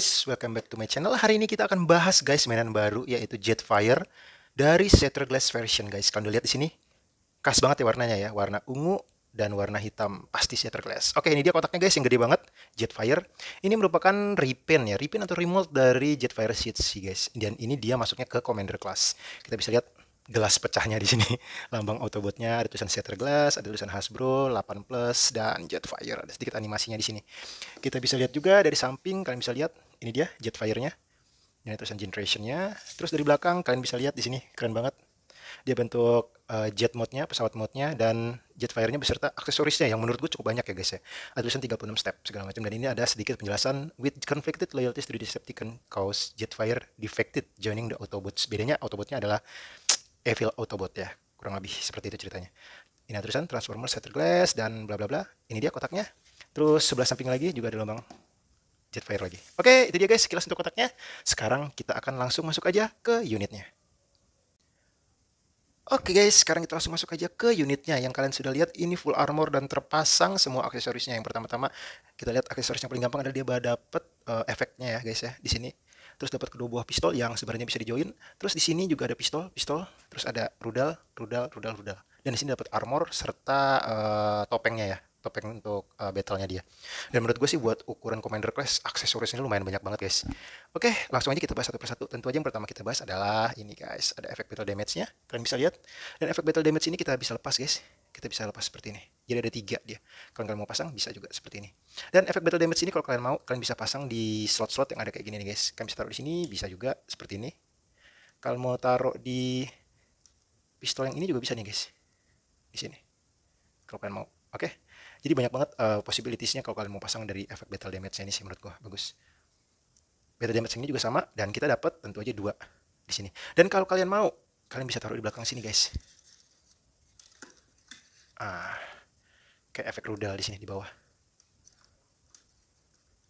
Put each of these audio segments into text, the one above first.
guys, welcome back to my channel. Hari ini kita akan bahas guys mainan baru yaitu Jetfire dari Glass version guys. Kalian udah lihat di sini, khas banget ya warnanya ya, warna ungu dan warna hitam pasti Glass. Oke, ini dia kotaknya guys yang gede banget, Jetfire. Ini merupakan repaint ya, repaint atau remold dari Jetfire Sheet sih guys. Dan ini dia masuknya ke Commander class. Kita bisa lihat gelas pecahnya di sini, lambang Autobotnya, ada tulisan Glass, ada tulisan Hasbro, 8 plus dan Jetfire. Ada sedikit animasinya di sini. Kita bisa lihat juga dari samping, kalian bisa lihat ini dia Jetfire-nya. Ini tulisan generation-nya. Terus dari belakang kalian bisa lihat di sini keren banget. Dia bentuk uh, jet mode-nya, pesawat mode-nya dan Jetfire-nya beserta aksesorisnya yang menurut gue cukup banyak ya guys ya. Ada tulisan 36 step segala macam dan ini ada sedikit penjelasan with conflicted loyalties to the Decepticon cause fire defected joining the Autobots. Bedanya Autobot-nya adalah Evil Autobot ya. Kurang lebih seperti itu ceritanya. Ini ada tulisan Transformer setter Glass dan bla bla bla. Ini dia kotaknya. Terus sebelah samping lagi juga ada lubang Jetfire lagi. Oke, itu dia guys sekilas untuk kotaknya. Sekarang kita akan langsung masuk aja ke unitnya. Oke guys, sekarang kita langsung masuk aja ke unitnya. Yang kalian sudah lihat ini full armor dan terpasang semua aksesorisnya. Yang pertama-tama kita lihat aksesoris yang paling gampang adalah dia dapat uh, eh, efeknya ya guys ya di sini. Terus dapat kedua buah pistol yang sebenarnya bisa dijoin. Terus di sini juga ada pistol, pistol, terus ada rudal, rudal, rudal, rudal. Dan di sini dapat armor serta uh, topengnya ya topeng untuk uh, battle-nya dia. Dan menurut gue sih buat ukuran Commander Class, aksesoris ini lumayan banyak banget guys. Oke, okay, langsung aja kita bahas satu persatu. Tentu aja yang pertama kita bahas adalah ini guys, ada efek battle damage-nya. Kalian bisa lihat. Dan efek battle damage ini kita bisa lepas guys. Kita bisa lepas seperti ini. Jadi ada tiga dia. Kalau kalian mau pasang bisa juga seperti ini. Dan efek battle damage ini kalau kalian mau, kalian bisa pasang di slot-slot yang ada kayak gini nih guys. Kalian bisa taruh di sini, bisa juga seperti ini. Kalau mau taruh di pistol yang ini juga bisa nih guys. Di sini. Kalau kalian mau. Oke. Okay? Jadi banyak banget uh, possibilitiesnya kalau kalian mau pasang dari efek battle damage ini sih menurut gua bagus. Battle damage ini juga sama dan kita dapat tentu aja dua di sini. Dan kalau kalian mau, kalian bisa taruh di belakang sini guys. Ah, kayak efek rudal di sini di bawah.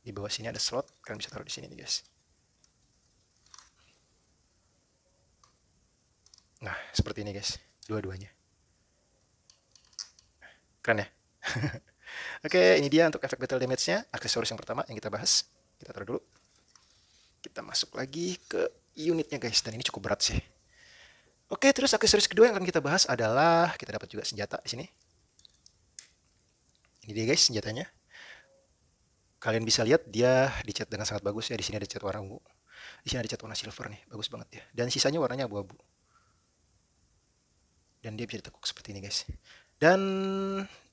Di bawah sini ada slot, kalian bisa taruh di sini nih guys. Nah, seperti ini guys, dua-duanya. Keren ya? Oke, okay, ini dia untuk efek battle damage-nya. Aksesoris yang pertama yang kita bahas. Kita taruh dulu. Kita masuk lagi ke unitnya guys. Dan ini cukup berat sih. Oke, okay, terus aksesoris kedua yang akan kita bahas adalah kita dapat juga senjata di sini. Ini dia guys senjatanya. Kalian bisa lihat dia dicat dengan sangat bagus ya. Di sini ada cat warna ungu. Di sini ada cat warna silver nih. Bagus banget ya. Dan sisanya warnanya abu-abu. Dan dia bisa ditekuk seperti ini guys. Dan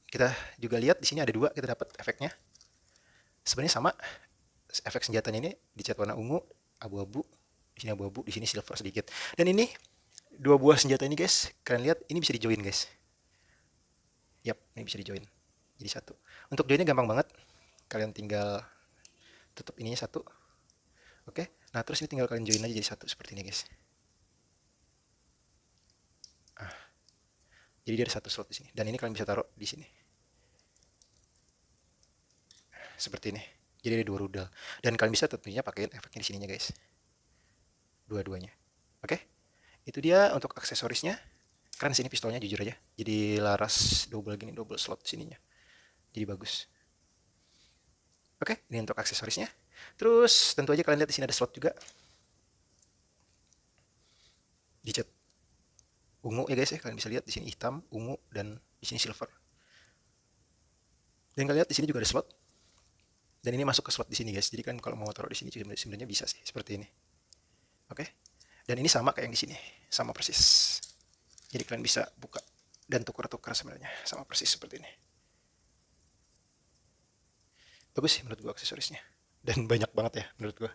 kita juga lihat di sini ada dua kita dapat efeknya. Sebenarnya sama efek senjatanya ini dicat warna ungu, abu-abu, di sini abu-abu, di sini silver sedikit. Dan ini dua buah senjata ini guys, kalian lihat ini bisa dijoin guys. Yap, ini bisa dijoin. Jadi satu. Untuk joinnya gampang banget. Kalian tinggal tutup ininya satu. Oke. Nah, terus ini tinggal kalian join aja jadi satu seperti ini guys. jadi dia ada satu slot di sini dan ini kalian bisa taruh di sini seperti ini jadi ada dua rudal dan kalian bisa tentunya pakai efeknya di sininya guys dua-duanya oke okay? itu dia untuk aksesorisnya keren sini pistolnya jujur aja jadi laras double gini double slot sininya jadi bagus oke okay, ini untuk aksesorisnya terus tentu aja kalian lihat di sini ada slot juga dicet ungu ya guys ya kalian bisa lihat di sini hitam ungu dan di sini silver dan kalian lihat di sini juga ada slot dan ini masuk ke slot di sini guys jadi kan kalau mau taruh di sini sebenarnya bisa sih seperti ini oke dan ini sama kayak yang di sini sama persis jadi kalian bisa buka dan tukar-tukar sebenarnya sama persis seperti ini bagus sih menurut gua aksesorisnya dan banyak banget ya menurut gua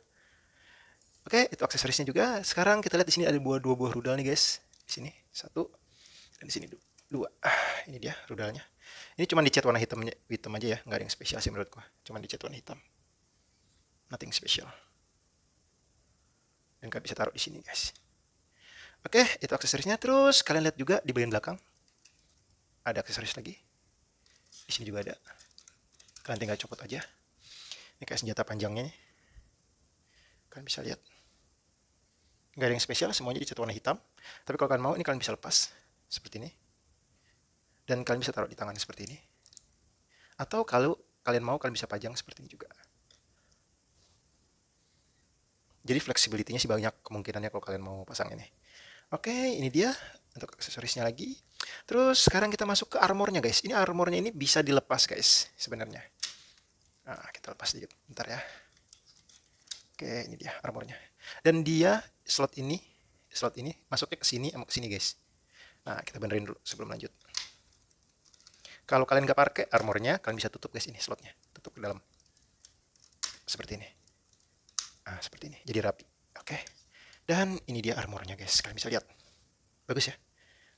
Oke, itu aksesorisnya juga. Sekarang kita lihat di sini ada dua buah rudal nih, guys. Di sini. Satu. Dan di sini dua. Ah, ini dia rudalnya. Ini cuma dicat warna hitam, hitam aja ya. Nggak ada yang spesial sih menurut gua. Cuma dicat warna hitam. Nothing special. Dan kalian bisa taruh di sini guys. Oke, itu aksesorisnya. Terus kalian lihat juga di bagian belakang. Ada aksesoris lagi. Di sini juga ada. Kalian tinggal copot aja. Ini kayak senjata panjangnya nih. Kalian bisa lihat. Nggak ada yang spesial, semuanya dicat warna hitam. Tapi kalau kalian mau, ini kalian bisa lepas. Seperti ini. Dan kalian bisa taruh di tangan seperti ini. Atau kalau kalian mau, kalian bisa pajang seperti ini juga. Jadi fleksibilitasnya sih banyak kemungkinannya kalau kalian mau pasang ini. Oke, ini dia untuk aksesorisnya lagi. Terus sekarang kita masuk ke armornya guys. Ini armornya ini bisa dilepas guys sebenarnya. Nah, kita lepas sedikit, bentar ya. Oke, ini dia armornya. Dan dia slot ini slot ini masuknya ke sini sama ke sini guys. Nah, kita benerin dulu sebelum lanjut. Kalau kalian nggak pakai armornya, kalian bisa tutup guys ini slotnya. Tutup ke dalam. Seperti ini. Nah, seperti ini. Jadi rapi. Oke. Okay. Dan ini dia armornya guys. Kalian bisa lihat. Bagus ya.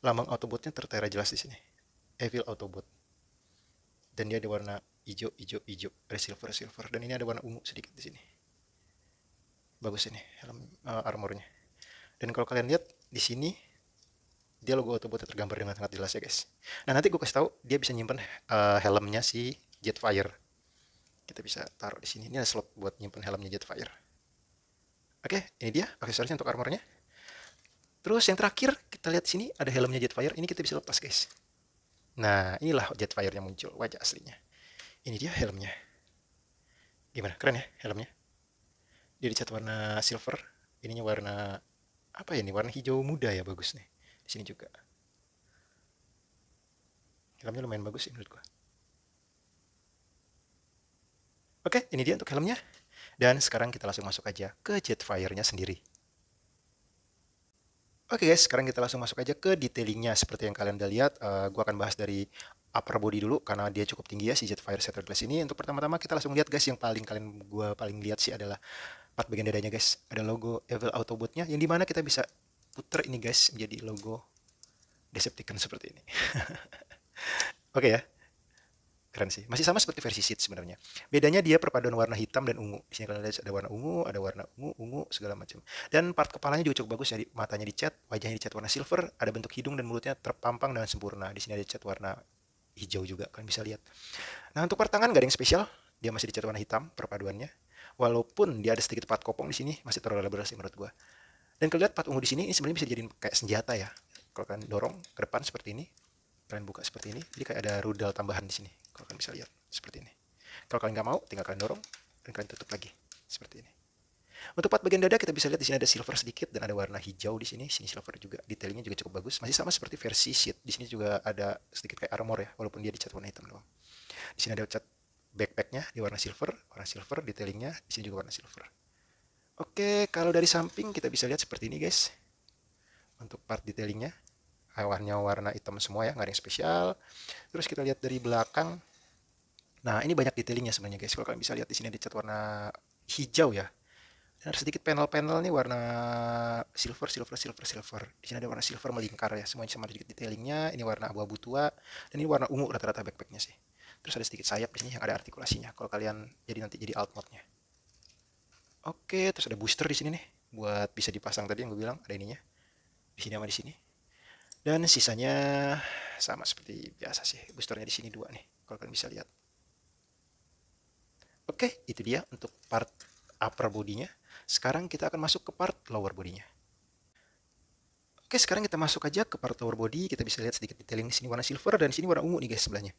Lambang Autobotnya tertera jelas di sini. Evil Autobot. Dan dia ada warna hijau, hijau, hijau. Ada silver, silver. Dan ini ada warna ungu sedikit di sini. Bagus ini helm uh, armornya dan kalau kalian lihat di sini dia logo Autobotnya tergambar dengan sangat jelas ya guys nah nanti gue kasih tahu dia bisa nyimpan uh, eh, helmnya si Jetfire kita bisa taruh di sini ini ada slot buat nyimpan helmnya Jetfire oke ini dia aksesorisnya untuk armornya terus yang terakhir kita lihat sini ada helmnya Jetfire ini kita bisa lepas guys nah inilah Jetfire yang muncul wajah aslinya ini dia helmnya gimana keren ya helmnya dia dicat warna silver ininya warna apa ya ini warna hijau muda ya bagus nih di sini juga helmnya lumayan bagus sih menurut gua oke ini dia untuk helmnya dan sekarang kita langsung masuk aja ke Jetfire-nya sendiri Oke guys, sekarang kita langsung masuk aja ke detailingnya seperti yang kalian udah lihat. Uh, gua akan bahas dari upper body dulu karena dia cukup tinggi ya si Jetfire setter Glass ini. Untuk pertama-tama kita langsung lihat guys yang paling kalian gua paling lihat sih adalah part bagian dadanya guys ada logo Evil Autobotnya yang dimana kita bisa puter ini guys menjadi logo Decepticon seperti ini oke okay, ya keren sih masih sama seperti versi seat sebenarnya bedanya dia perpaduan warna hitam dan ungu di sini kalian lihat ada warna ungu ada warna ungu ungu segala macam dan part kepalanya juga cukup bagus jadi ya, matanya dicat wajahnya dicat warna silver ada bentuk hidung dan mulutnya terpampang dengan sempurna di sini ada cat warna hijau juga kalian bisa lihat nah untuk part tangan gak ada yang spesial dia masih dicat warna hitam perpaduannya walaupun dia ada sedikit part kopong di sini masih terlalu lebar sih menurut gue dan kalian lihat part ungu di sini ini sebenarnya bisa jadi kayak senjata ya kalau kalian dorong ke depan seperti ini kalian buka seperti ini jadi kayak ada rudal tambahan di sini kalau kalian bisa lihat seperti ini kalau kalian nggak mau tinggal kalian dorong dan kalian tutup lagi seperti ini untuk part bagian dada kita bisa lihat di sini ada silver sedikit dan ada warna hijau di sini, sini silver juga. Detailnya juga cukup bagus. Masih sama seperti versi sheet. Di sini juga ada sedikit kayak armor ya, walaupun dia dicat warna hitam doang. Di sini ada cat backpacknya di warna silver, warna silver, detailingnya di sini juga warna silver. Oke, kalau dari samping kita bisa lihat seperti ini guys. Untuk part detailingnya, awalnya warna hitam semua ya, nggak ada yang spesial. Terus kita lihat dari belakang. Nah, ini banyak detailingnya sebenarnya guys. Kalau kalian bisa lihat di sini ada cat warna hijau ya. Dan ada sedikit panel-panel ini warna silver, silver, silver, silver. Di sini ada warna silver melingkar ya. Semuanya sama sedikit detailingnya. Ini warna abu-abu tua. Dan ini warna ungu rata-rata backpacknya sih terus ada sedikit sayap di sini yang ada artikulasinya kalau kalian jadi nanti jadi alt mode-nya oke terus ada booster di sini nih buat bisa dipasang tadi yang gue bilang ada ininya di sini sama di sini dan sisanya sama seperti biasa sih boosternya di sini dua nih kalau kalian bisa lihat oke itu dia untuk part upper bodinya sekarang kita akan masuk ke part lower bodinya Oke, sekarang kita masuk aja ke part lower body. Kita bisa lihat sedikit detailing di sini warna silver dan di sini warna ungu nih guys sebelahnya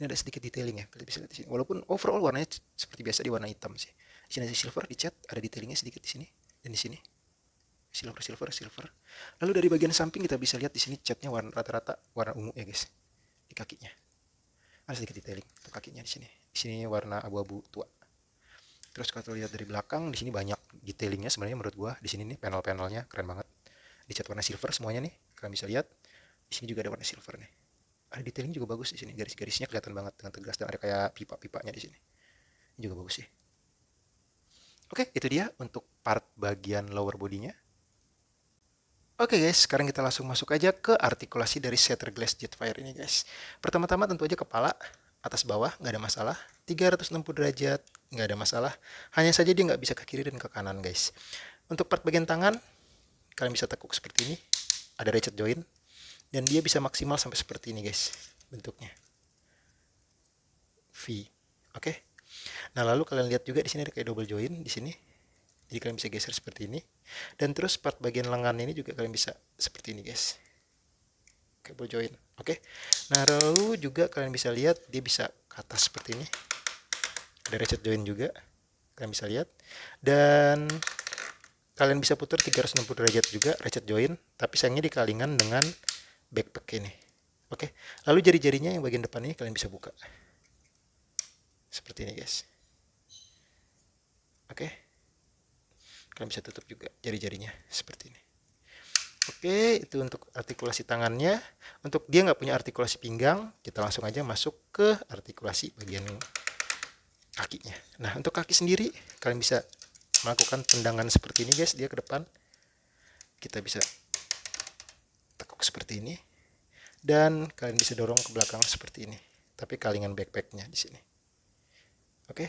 ini ada sedikit detailing ya kalian bisa lihat di sini walaupun overall warnanya seperti biasa di warna hitam sih di sini ada silver di cat ada detailingnya sedikit di sini dan di sini silver silver silver lalu dari bagian samping kita bisa lihat di sini catnya warna rata-rata warna ungu ya guys di kakinya ada sedikit detailing untuk kakinya di sini di sini warna abu-abu tua terus kalau lihat dari belakang di sini banyak detailingnya sebenarnya menurut gua di sini nih panel-panelnya keren banget dicat warna silver semuanya nih kalian bisa lihat di sini juga ada warna silver nih ada detailing juga bagus di sini garis-garisnya kelihatan banget dengan tegas dan ada kayak pipa-pipanya di sini ini juga bagus sih oke itu dia untuk part bagian lower bodinya Oke guys, sekarang kita langsung masuk aja ke artikulasi dari Shatter Glass Jetfire ini guys. Pertama-tama tentu aja kepala, atas bawah, nggak ada masalah. 360 derajat, nggak ada masalah. Hanya saja dia nggak bisa ke kiri dan ke kanan guys. Untuk part bagian tangan, kalian bisa tekuk seperti ini. Ada ratchet joint, dan dia bisa maksimal sampai seperti ini guys bentuknya V oke okay? nah lalu kalian lihat juga di sini ada kayak double join di sini jadi kalian bisa geser seperti ini dan terus part bagian lengan ini juga kalian bisa seperti ini guys double join oke okay? nah lalu juga kalian bisa lihat dia bisa ke atas seperti ini ada ratchet join juga kalian bisa lihat dan kalian bisa putar 360 derajat juga ratchet join tapi sayangnya dikalingan dengan backpack ini. Oke, lalu jari-jarinya yang bagian depan ini kalian bisa buka. Seperti ini guys. Oke. Kalian bisa tutup juga jari-jarinya seperti ini. Oke, itu untuk artikulasi tangannya. Untuk dia nggak punya artikulasi pinggang, kita langsung aja masuk ke artikulasi bagian kakinya. Nah, untuk kaki sendiri, kalian bisa melakukan tendangan seperti ini guys, dia ke depan. Kita bisa tekuk seperti ini dan kalian bisa dorong ke belakang seperti ini tapi kalingan backpacknya di sini oke okay.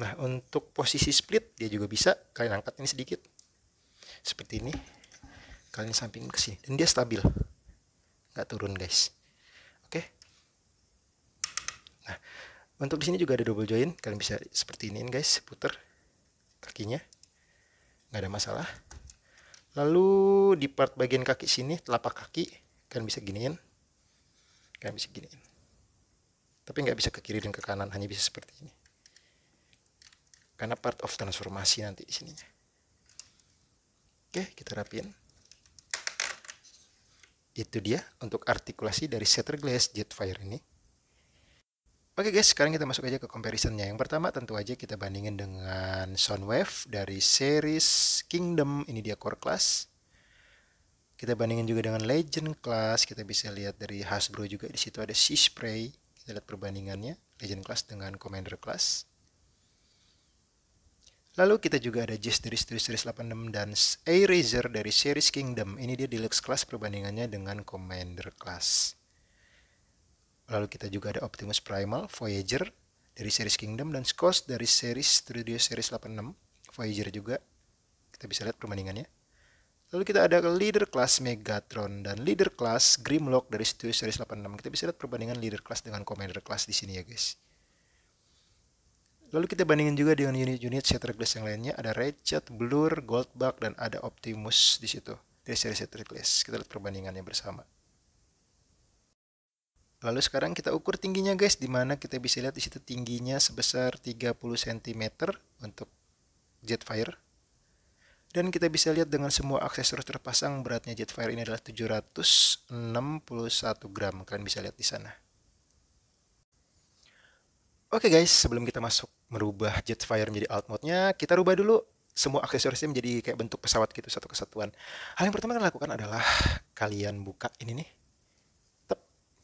nah untuk posisi split dia juga bisa kalian angkat ini sedikit seperti ini kalian samping ke sini dan dia stabil nggak turun guys oke okay. nah untuk di sini juga ada double join kalian bisa seperti ini guys putar kakinya nggak ada masalah lalu di part bagian kaki sini telapak kaki kan bisa giniin kan bisa giniin tapi nggak bisa ke kiri dan ke kanan hanya bisa seperti ini karena part of transformasi nanti di sininya oke kita rapiin itu dia untuk artikulasi dari setter Shatterglass Jetfire ini Oke okay guys, sekarang kita masuk aja ke comparisonnya. Yang pertama tentu aja kita bandingin dengan Soundwave dari series Kingdom, ini dia core class. Kita bandingin juga dengan Legend class, kita bisa lihat dari Hasbro juga di situ ada Sea Spray. Kita lihat perbandingannya, Legend class dengan Commander class. Lalu kita juga ada Jazz dari series, series 86 dan Eraser dari series Kingdom. Ini dia Deluxe class perbandingannya dengan Commander class. Lalu kita juga ada Optimus Primal, Voyager dari series Kingdom dan Skos dari series Studio Series 86, Voyager juga. Kita bisa lihat perbandingannya. Lalu kita ada leader class Megatron dan leader class Grimlock dari Studio Series 86. Kita bisa lihat perbandingan leader class dengan commander class di sini ya guys. Lalu kita bandingin juga dengan unit-unit Shatterglass yang lainnya. Ada Ratchet, Blur, Goldbug, dan ada Optimus di situ. Dari series seri Shatterglass. Kita lihat perbandingannya bersama. Lalu sekarang kita ukur tingginya guys, di mana kita bisa lihat di situ tingginya sebesar 30 cm untuk Jetfire. Dan kita bisa lihat dengan semua aksesoris terpasang beratnya Jetfire ini adalah 761 gram. Kalian bisa lihat di sana. Oke guys, sebelum kita masuk merubah Jetfire menjadi alt mode-nya, kita rubah dulu semua aksesorisnya menjadi kayak bentuk pesawat gitu satu kesatuan. Hal yang pertama yang kalian lakukan adalah kalian buka ini nih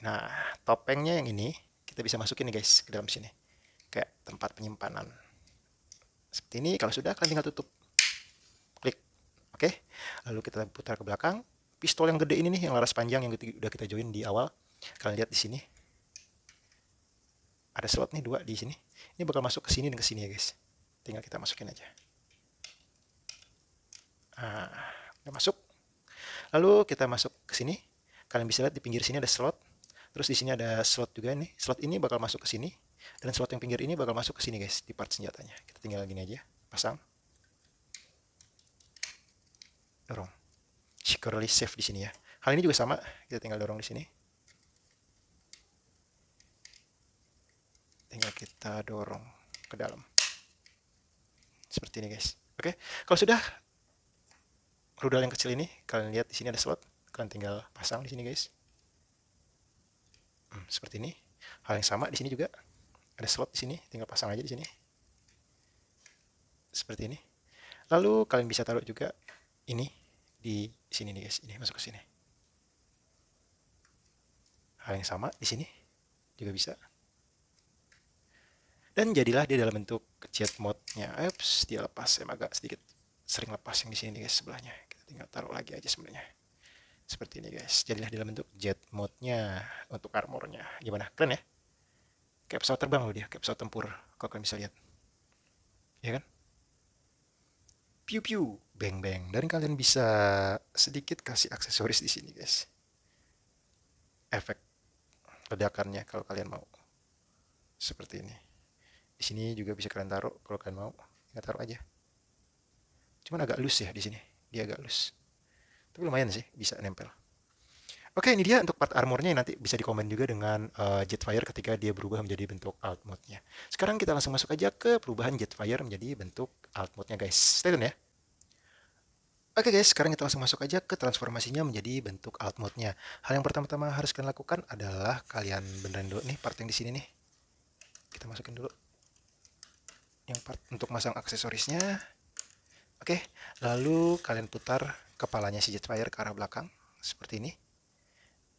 Nah, topengnya yang ini kita bisa masukin nih guys ke dalam sini. Kayak tempat penyimpanan. Seperti ini, kalau sudah kalian tinggal tutup. Klik. Oke. Okay. Lalu kita putar ke belakang. Pistol yang gede ini nih, yang laras panjang yang udah kita join di awal. Kalian lihat di sini. Ada slot nih dua di sini. Ini bakal masuk ke sini dan ke sini ya guys. Tinggal kita masukin aja. Nah, udah masuk. Lalu kita masuk ke sini. Kalian bisa lihat di pinggir sini ada slot Terus di sini ada slot juga nih. Slot ini bakal masuk ke sini dan slot yang pinggir ini bakal masuk ke sini guys di part senjatanya. Kita tinggal gini aja, pasang. Dorong. Securely safe di sini ya. Hal ini juga sama, kita tinggal dorong di sini. Tinggal kita dorong ke dalam. Seperti ini guys. Oke, kalau sudah rudal yang kecil ini kalian lihat di sini ada slot, kalian tinggal pasang di sini guys seperti ini hal yang sama di sini juga ada slot di sini tinggal pasang aja di sini seperti ini lalu kalian bisa taruh juga ini di sini nih guys ini masuk ke sini hal yang sama di sini juga bisa dan jadilah dia dalam bentuk jet mode-nya. Ups, dia lepas, emang agak sedikit sering lepas yang di sini guys sebelahnya. Kita tinggal taruh lagi aja sebenarnya seperti ini guys jadilah dalam bentuk jet mode-nya untuk armornya gimana keren ya kayak pesawat terbang loh dia kayak pesawat tempur kau kalian bisa lihat ya kan piu piu beng beng dan kalian bisa sedikit kasih aksesoris di sini guys efek ledakannya kalau kalian mau seperti ini di sini juga bisa kalian taruh kalau kalian mau kita taruh aja cuman agak loose ya di sini dia agak loose tapi lumayan sih, bisa nempel. Oke, ini dia untuk part armornya nanti bisa dikomen juga dengan uh, Jetfire ketika dia berubah menjadi bentuk alt mode-nya. Sekarang kita langsung masuk aja ke perubahan Jetfire menjadi bentuk alt mode-nya guys. Stay tune ya. Oke guys, sekarang kita langsung masuk aja ke transformasinya menjadi bentuk alt mode-nya. Hal yang pertama-tama harus kalian lakukan adalah kalian beneran dulu nih part yang di sini nih. Kita masukin dulu yang part untuk masang aksesorisnya. Oke, lalu kalian putar kepalanya si Jetfire ke arah belakang seperti ini.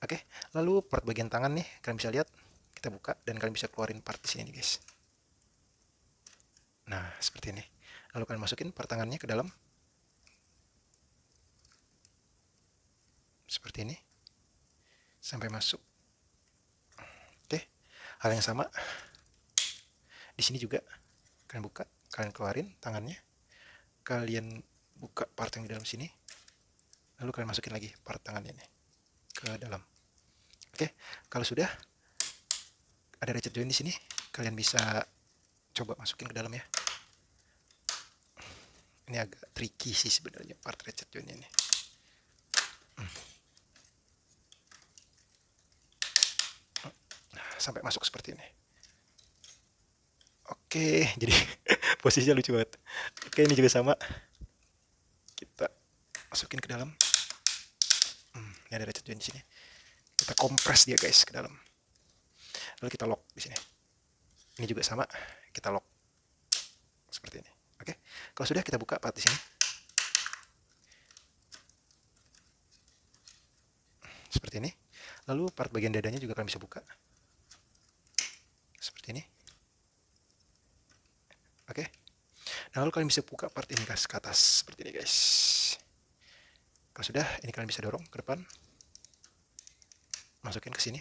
Oke, lalu part bagian tangan nih kalian bisa lihat kita buka dan kalian bisa keluarin part di sini nih guys. Nah, seperti ini. Lalu kalian masukin part tangannya ke dalam. Seperti ini. Sampai masuk. Oke. Hal yang sama. Di sini juga kalian buka, kalian keluarin tangannya kalian buka part yang di dalam sini lalu kalian masukin lagi part tangan ini ke dalam oke kalau sudah ada ratchet join di sini kalian bisa coba masukin ke dalam ya ini agak tricky sih sebenarnya part ratchet join ini hmm. sampai masuk seperti ini Oke, jadi posisinya lucu banget. Oke, ini juga sama. Kita masukin ke dalam. Hmm, ini ada recut di sini. Kita kompres dia guys ke dalam. Lalu kita lock di sini. Ini juga sama, kita lock seperti ini. Oke, kalau sudah kita buka part di sini. Seperti ini. Lalu part bagian dadanya juga kalian bisa buka. Seperti ini. Oke. Okay? Nah, lalu kalian bisa buka part ini guys ke atas seperti ini guys. Kalau sudah, ini kalian bisa dorong ke depan. Masukin ke sini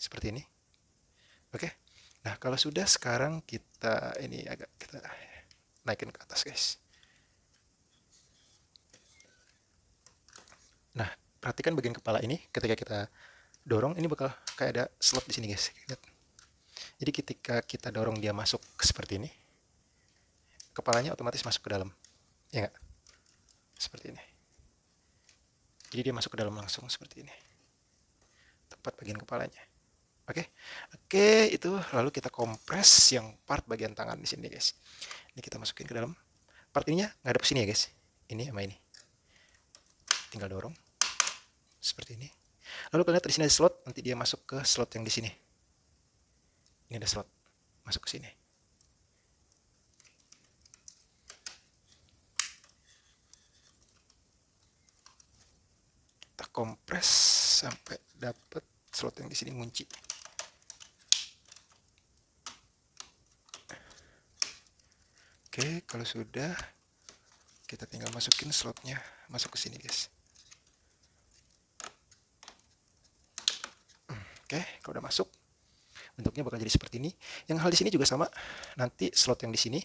seperti ini. Oke. Okay? Nah, kalau sudah sekarang kita ini agak kita naikin ke atas guys. Nah, perhatikan bagian kepala ini ketika kita dorong ini bakal kayak ada slot di sini guys. Lihat. Jadi ketika kita dorong dia masuk seperti ini, kepalanya otomatis masuk ke dalam. Ya gak? Seperti ini. Jadi dia masuk ke dalam langsung seperti ini. Tempat bagian kepalanya. Oke, okay? oke okay, itu lalu kita kompres yang part bagian tangan di sini guys. Ini kita masukin ke dalam. Part ininya ngadep sini ya guys. Ini sama ini. Tinggal dorong seperti ini. Lalu kalian lihat di sini ada slot, nanti dia masuk ke slot yang di sini. Ini ada slot masuk ke sini. kompres sampai dapat slot yang di sini ngunci oke kalau sudah kita tinggal masukin slotnya masuk ke sini guys hmm, oke kalau udah masuk bentuknya bakal jadi seperti ini yang hal di sini juga sama nanti slot yang di sini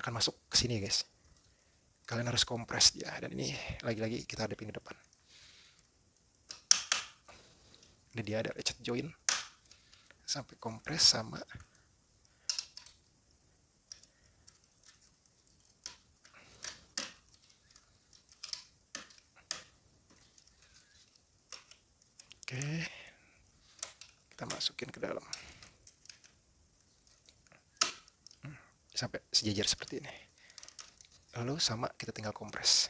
akan masuk ke sini guys kalian harus kompres dia dan ini lagi-lagi kita hadapin ke depan ini dia ada ratchet join sampai kompres sama Oke, kita masukin ke dalam hmm, sampai sejajar seperti ini. Lalu sama kita tinggal kompres.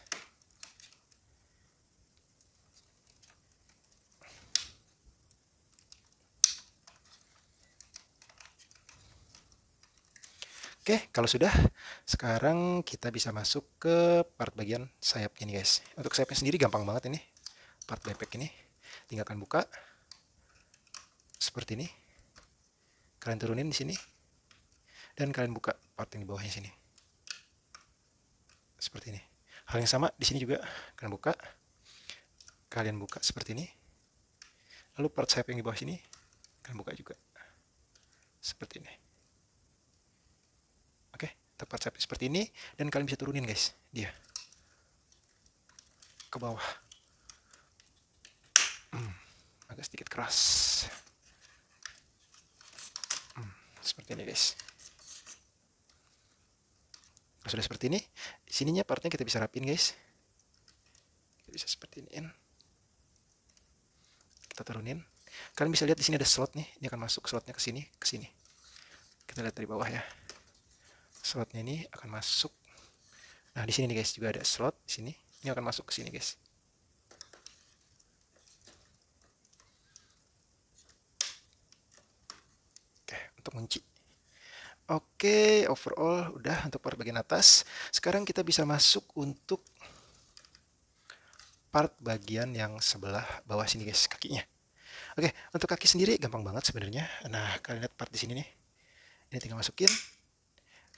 Oke, kalau sudah, sekarang kita bisa masuk ke part bagian sayap ini guys. Untuk sayapnya sendiri gampang banget ini, part bebek ini. Tinggalkan buka, seperti ini. Kalian turunin di sini, dan kalian buka part yang di bawahnya sini. Seperti ini. Hal yang sama di sini juga, kalian buka. Kalian buka seperti ini. Lalu part sayap yang di bawah sini, kalian buka juga. Seperti ini tepat seperti ini dan kalian bisa turunin guys dia ke bawah hmm, agak sedikit keras hmm, seperti ini guys kalau nah, sudah seperti ini sininya partnya kita bisa rapin guys kita bisa seperti ini kita turunin kalian bisa lihat di sini ada slot nih ini akan masuk slotnya ke sini ke sini kita lihat dari bawah ya slotnya ini akan masuk nah di sini nih guys juga ada slot di sini ini akan masuk ke sini guys oke untuk kunci oke overall udah untuk part bagian atas sekarang kita bisa masuk untuk part bagian yang sebelah bawah sini guys kakinya oke untuk kaki sendiri gampang banget sebenarnya nah kalian lihat part di sini nih ini tinggal masukin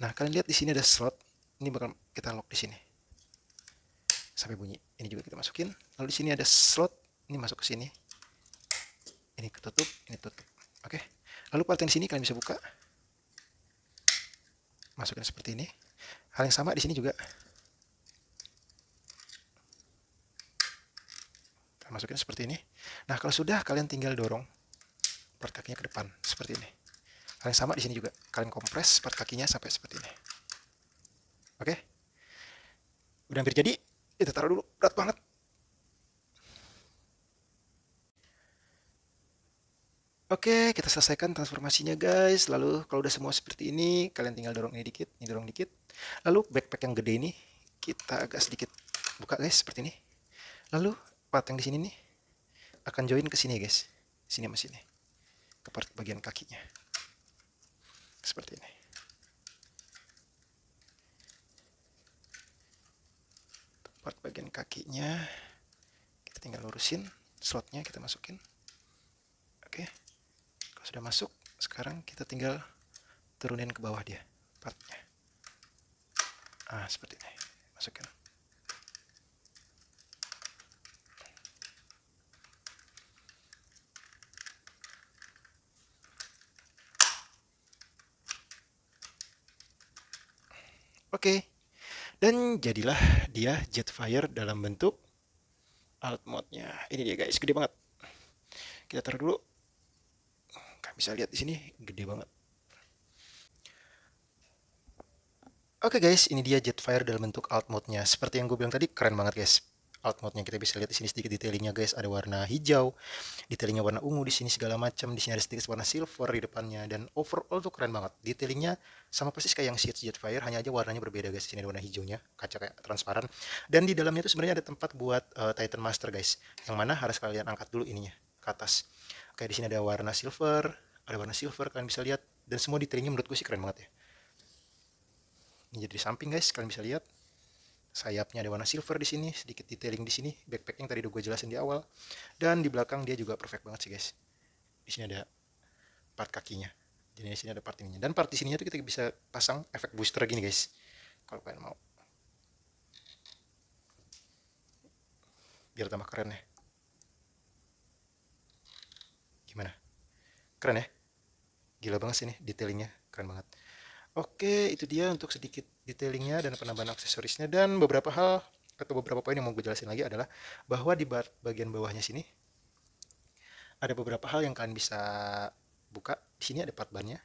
Nah, kalian lihat di sini ada slot. Ini bakal kita lock di sini. Sampai bunyi. Ini juga kita masukin. Lalu di sini ada slot. Ini masuk ke sini. Ini ketutup, ini tutup. Oke. Lalu part di sini kalian bisa buka. Masukin seperti ini. Hal yang sama di sini juga. Kita masukin seperti ini. Nah, kalau sudah kalian tinggal dorong part kakinya ke depan seperti ini kalian sama di sini juga kalian kompres part kakinya sampai seperti ini oke okay? udah hampir jadi kita taruh dulu berat banget Oke, okay, kita selesaikan transformasinya guys. Lalu kalau udah semua seperti ini, kalian tinggal dorong ini dikit, ini dorong dikit. Lalu backpack yang gede ini kita agak sedikit buka guys seperti ini. Lalu part yang di sini nih akan join ke sini guys. Sini sama sini. Ke part bagian kakinya. Seperti ini. Tempat bagian kakinya kita tinggal lurusin slotnya kita masukin. Oke. Kalau sudah masuk, sekarang kita tinggal turunin ke bawah dia partnya. Ah, seperti ini. Masukin. Oke. Dan jadilah dia Jetfire dalam bentuk alt mode-nya. Ini dia guys, gede banget. Kita taruh dulu. Kalian bisa lihat di sini, gede banget. Oke guys, ini dia Jetfire dalam bentuk alt mode-nya. Seperti yang gue bilang tadi, keren banget guys alt mode-nya kita bisa lihat di sini sedikit detailingnya guys ada warna hijau detailingnya warna ungu di sini segala macam di sini ada sedikit warna silver di depannya dan overall tuh keren banget detailingnya sama persis kayak yang Seat Jetfire hanya aja warnanya berbeda guys di sini ada warna hijaunya kaca kayak transparan dan di dalamnya tuh sebenarnya ada tempat buat uh, Titan Master guys yang mana harus kalian angkat dulu ininya ke atas oke di sini ada warna silver ada warna silver kalian bisa lihat dan semua detailingnya menurut gue sih keren banget ya ini jadi samping guys kalian bisa lihat sayapnya ada warna silver di sini, sedikit detailing di sini, backpack yang tadi udah gue jelasin di awal. Dan di belakang dia juga perfect banget sih guys. Di sini ada part kakinya. Jadi di sini ada part ininya. Dan part di sininya tuh kita bisa pasang efek booster gini guys. Kalau kalian mau. Biar tambah keren ya. Gimana? Keren ya? Gila banget sih nih detailingnya, keren banget. Oke, itu dia untuk sedikit detailingnya dan penambahan aksesorisnya dan beberapa hal atau beberapa poin yang mau gue jelasin lagi adalah bahwa di bagian bawahnya sini ada beberapa hal yang kalian bisa buka di sini ada part bannya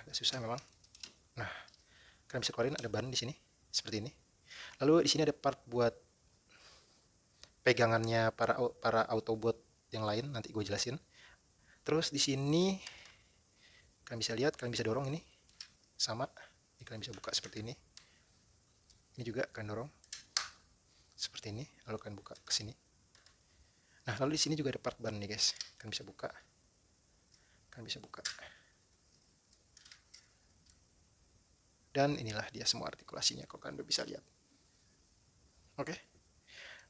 agak susah memang nah kalian bisa keluarin ada ban di sini seperti ini lalu di sini ada part buat pegangannya para para autobot yang lain nanti gue jelasin terus di sini kalian bisa lihat kalian bisa dorong ini sama ini kalian bisa buka seperti ini ini juga kalian dorong seperti ini lalu kalian buka ke sini nah lalu di sini juga ada part ban nih guys kalian bisa buka kalian bisa buka dan inilah dia semua artikulasinya kalau kalian udah bisa lihat oke okay?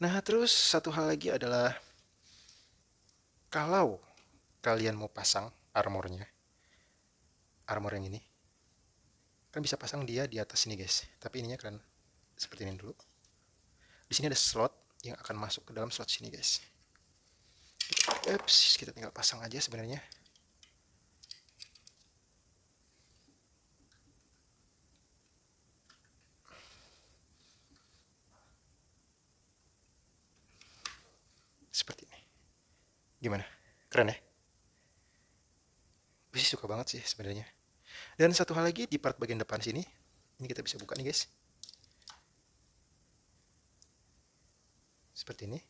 nah terus satu hal lagi adalah kalau kalian mau pasang armornya armor yang ini kan bisa pasang dia di atas sini guys tapi ininya keren, seperti ini dulu di sini ada slot yang akan masuk ke dalam slot sini guys Eps, kita tinggal pasang aja sebenarnya seperti ini gimana keren ya gue sih suka banget sih sebenarnya dan satu hal lagi di part bagian depan sini, ini kita bisa buka nih guys. Seperti ini.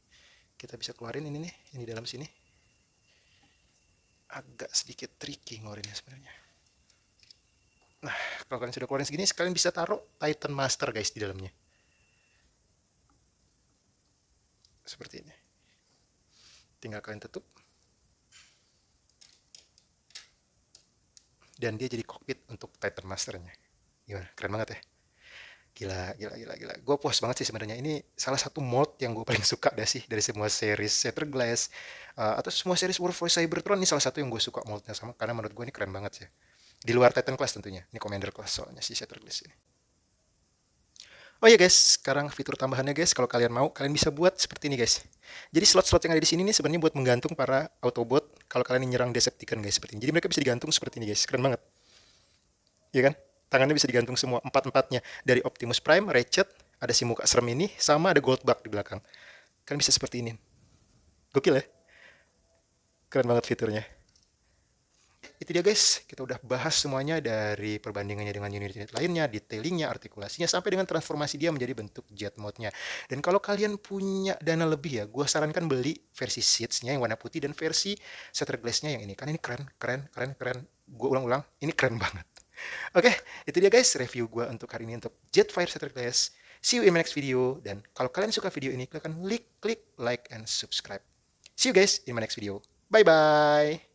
Kita bisa keluarin ini nih, ini dalam sini. Agak sedikit tricky ngorinnya sebenarnya. Nah, kalau kalian sudah keluarin segini, kalian bisa taruh Titan Master guys di dalamnya. Seperti ini. Tinggal kalian tutup. dan dia jadi kokpit untuk Titan Masternya gimana keren banget ya gila gila gila gila gue puas banget sih sebenarnya ini salah satu mod yang gue paling suka deh sih dari semua series Glass uh, atau semua series War for Cybertron ini salah satu yang gue suka modnya sama karena menurut gue ini keren banget sih di luar Titan class tentunya ini Commander class soalnya si Glass ini Oh ya guys, sekarang fitur tambahannya guys, kalau kalian mau, kalian bisa buat seperti ini guys. Jadi slot-slot yang ada di sini nih sebenarnya buat menggantung para Autobot kalau kalian nyerang Decepticon guys seperti ini. Jadi mereka bisa digantung seperti ini guys, keren banget. Iya kan? Tangannya bisa digantung semua, empat-empatnya. Dari Optimus Prime, Ratchet, ada si muka serem ini, sama ada Goldbug di belakang. Kalian bisa seperti ini. Gokil ya? Keren banget fiturnya itu dia guys, kita udah bahas semuanya dari perbandingannya dengan unit-unit lainnya, detailingnya, artikulasinya, sampai dengan transformasi dia menjadi bentuk jet mode-nya. Dan kalau kalian punya dana lebih ya, gue sarankan beli versi seats-nya yang warna putih dan versi shutter glass-nya yang ini. Kan ini keren, keren, keren, keren. Gue ulang-ulang, ini keren banget. Oke, okay, itu dia guys review gue untuk hari ini untuk Jetfire Shutter Glass. See you in my next video. Dan kalau kalian suka video ini, kalian klik, klik like, and subscribe. See you guys in my next video. Bye-bye.